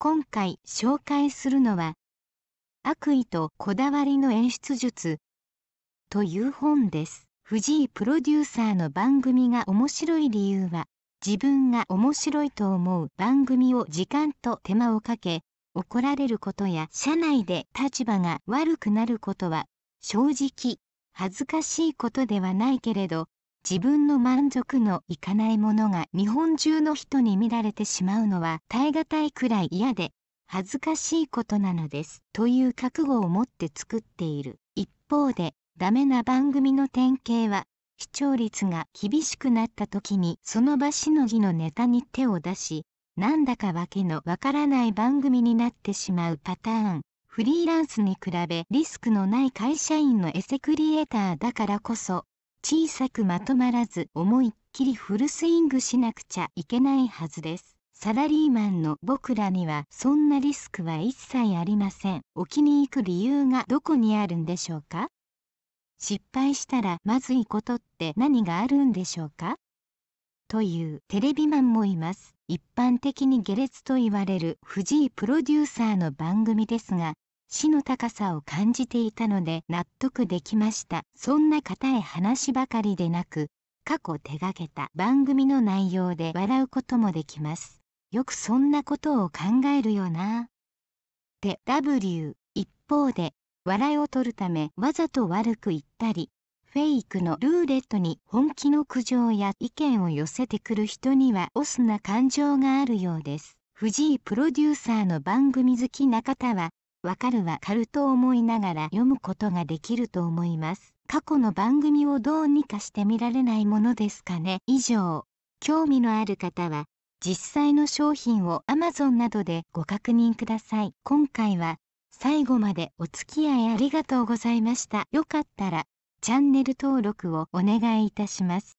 今回紹介するのは「悪意とこだわりの演出術」という本です。藤井プロデューサーの番組が面白い理由は自分が面白いと思う番組を時間と手間をかけ怒られることや社内で立場が悪くなることは正直恥ずかしいことではないけれど自分の満足のいかないものが日本中の人に見られてしまうのは耐え難いくらい嫌で恥ずかしいことなのですという覚悟を持って作っている一方でダメな番組の典型は視聴率が厳しくなった時にその場しのぎのネタに手を出しなんだかわけのわからない番組になってしまうパターンフリーランスに比べリスクのない会社員のエセクリエイターだからこそ小さくまとまらず思いっきりフルスイングしなくちゃいけないはずです。サラリーマンの僕らにはそんなリスクは一切ありません。置きに行く理由がどこにあるんでしょうか失敗したらまずいことって何があるんでしょうかというテレビマンもいます。一般的に下劣と言われる藤井プロデューサーの番組ですが、死の高さを感じていたので納得できましたそんな固い話ばかりでなく過去手がけた番組の内容で笑うこともできますよくそんなことを考えるよなって一方で笑いを取るためわざと悪く言ったりフェイクのルーレットに本気の苦情や意見を寄せてくる人にはオスな感情があるようです藤井プロデューサーの番組好きな方はわかるわかると思いながら読むことができると思います過去の番組をどうにかしてみられないものですかね以上興味のある方は実際の商品を Amazon などでご確認ください今回は最後までお付き合いありがとうございましたよかったらチャンネル登録をお願いいたします